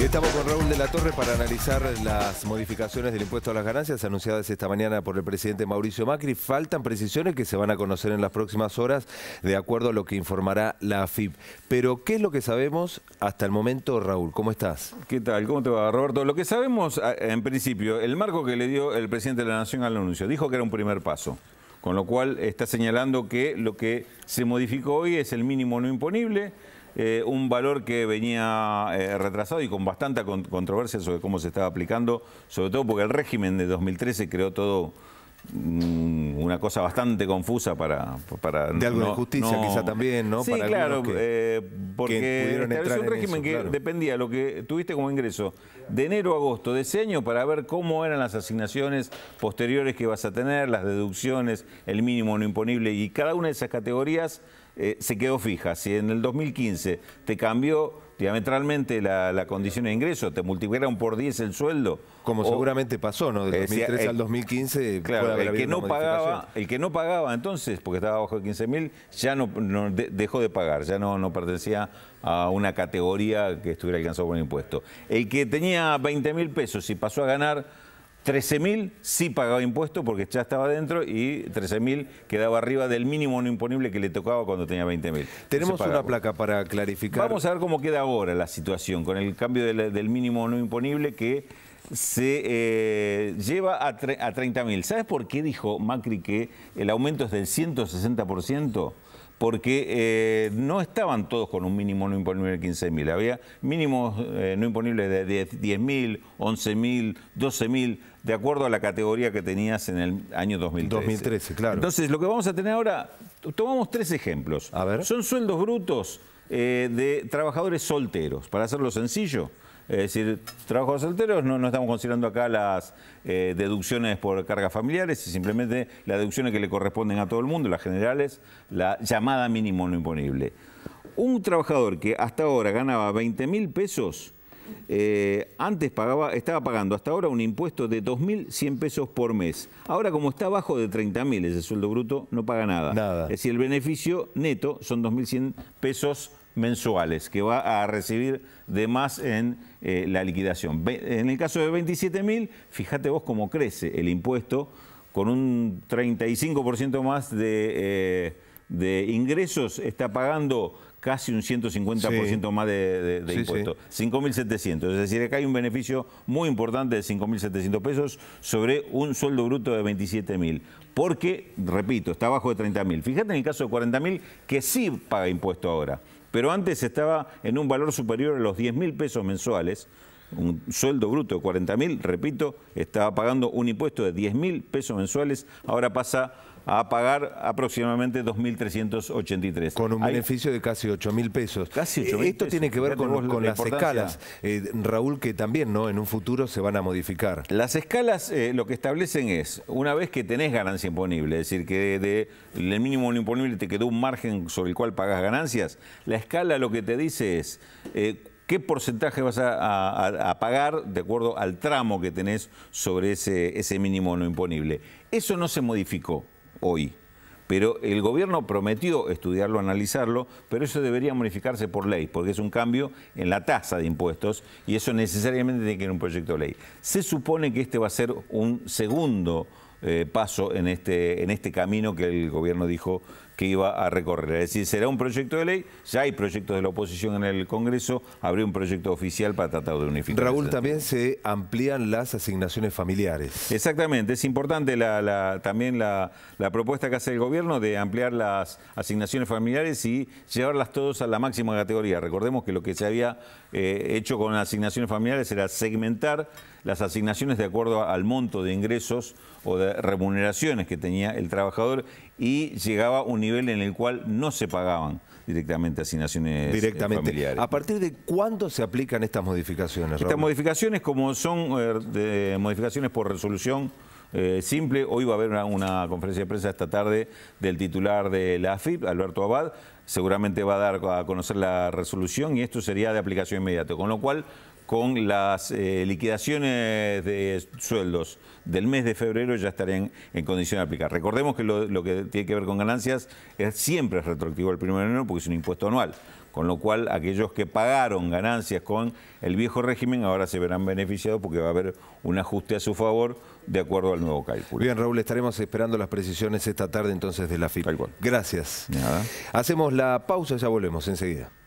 Estamos con Raúl de la Torre para analizar las modificaciones del impuesto a las ganancias anunciadas esta mañana por el presidente Mauricio Macri. Faltan precisiones que se van a conocer en las próximas horas de acuerdo a lo que informará la AFIP. Pero, ¿qué es lo que sabemos hasta el momento, Raúl? ¿Cómo estás? ¿Qué tal? ¿Cómo te va, Roberto? Lo que sabemos, en principio, el marco que le dio el presidente de la Nación al anuncio, dijo que era un primer paso. Con lo cual está señalando que lo que se modificó hoy es el mínimo no imponible, eh, un valor que venía eh, retrasado y con bastante controversia sobre cómo se estaba aplicando, sobre todo porque el régimen de 2013 creó todo una cosa bastante confusa para... para de algo justicia quizá también, ¿no? Sí, claro, eh, porque es un régimen que dependía de lo que tuviste como ingreso de enero a agosto de ese año para ver cómo eran las asignaciones posteriores que vas a tener, las deducciones, el mínimo no imponible y cada una de esas categorías eh, se quedó fija. Si en el 2015 te cambió diametralmente la, condición de ingreso, te multiplicaron por 10 el sueldo. Como seguramente pasó, ¿no? De 2003 eh, al 2015. Claro, el que, no pagaba, el que no pagaba entonces, porque estaba bajo de 15 mil, ya no, dejó de pagar, ya no, no pertenecía a una categoría que estuviera alcanzado por un impuesto. El que tenía 20 mil pesos y pasó a ganar 13.000 sí pagaba impuestos porque ya estaba dentro y 13.000 quedaba arriba del mínimo no imponible que le tocaba cuando tenía 20.000. Tenemos una placa para clarificar. Vamos a ver cómo queda ahora la situación con el cambio del mínimo no imponible que se eh, lleva a, a 30.000. ¿Sabes por qué dijo Macri que el aumento es del 160%? Porque eh, no estaban todos con un mínimo no imponible de 15.000. Había mínimos eh, no imponibles de 10.000, 11.000, 12.000, de acuerdo a la categoría que tenías en el año 2013. 2013, claro. Entonces, lo que vamos a tener ahora, tomamos tres ejemplos. Son sueldos brutos de trabajadores solteros, para hacerlo sencillo. Es decir, trabajos solteros no, estamos considerando acá las eh, deducciones por cargas familiares, simplemente las deducciones que le corresponden a todo el mundo, las generales, la llamada mínimo no imponible. Un trabajador que hasta ahora ganaba 20 mil pesos, eh, antes pagaba, estaba pagando hasta ahora un impuesto de 2.100 pesos por mes. Ahora, como está abajo de 30.000 ese sueldo bruto, no paga nada. nada. Es decir, el beneficio neto son 2.100 pesos mensuales que va a recibir de más en eh, la liquidación. En el caso de 27.000, fíjate vos cómo crece el impuesto con un 35% más eh, de, ingresos, está pagando casi un 150% más de, impuesto, impuestos. 5.700, es decir, acá hay un beneficio muy importante de 5.700 pesos sobre un sueldo bruto de 27.000, porque, repito, está abajo de 30.000. Fíjate en el caso de 40.000, que sí paga impuesto ahora pero antes estaba en un valor superior a los 10 mil pesos mensuales, un sueldo bruto de 40 mil, repito, estaba pagando un impuesto de 10 mil pesos mensuales, ahora pasa a pagar aproximadamente 2.383. Con un beneficio de casi 8 mil pesos. Casi eh, Esto tiene que ver con, las escalas, eh, Raúl, que también ¿no? en un futuro se van a modificar. Las escalas eh, lo que establecen es, una vez que tenés ganancia imponible, es decir, que de, el mínimo imponible te quedó un margen sobre el cual pagas ganancias, la escala lo que te dice es ¿Qué porcentaje vas a, pagar de acuerdo al tramo que tenés sobre ese, mínimo no imponible? Eso no se modificó hoy pero el gobierno prometió estudiarlo, analizarlo, pero eso debería modificarse por ley, porque es un cambio en la tasa de impuestos y eso necesariamente tiene que ir un proyecto de ley. Se supone que este va a ser un segundo eh, paso en este, en este camino que el gobierno dijo que iba a recorrer. Es decir, será un proyecto de ley, ya hay proyectos de la oposición en el Congreso, habría un proyecto oficial para tratar de unificar. Raúl, también se amplían las asignaciones familiares. Exactamente, es importante también la, propuesta que hace el gobierno de ampliar las asignaciones familiares y llevarlas todas a la máxima categoría. Recordemos que lo que se había eh, hecho con las asignaciones familiares era segmentar las asignaciones de acuerdo al monto de ingresos o de remuneraciones que tenía el trabajador y llegaba a un nivel en el cual no se pagaban directamente asignaciones eh, directamente. ¿A partir de cuándo se aplican estas modificaciones? Estas modificaciones, como son eh, modificaciones por resolución eh, simple, hoy va a haber una, una, conferencia de prensa esta tarde del titular de la AFIP, Alberto Abad, seguramente va a dar a conocer la resolución y esto sería de aplicación inmediata, con lo cual con las eh, liquidaciones de sueldos del mes de febrero ya estarían en condición de aplicar. Recordemos que lo, que tiene que ver con ganancias es, siempre es retroactivo el 1 de enero porque es un impuesto anual. Con lo cual, aquellos que pagaron ganancias con el viejo régimen ahora se verán beneficiados porque va a haber un ajuste a su favor de acuerdo al nuevo cálculo. Bien, Raúl, estaremos esperando las precisiones esta tarde entonces de la FIP. Gracias. Hacemos la pausa, y ya volvemos enseguida.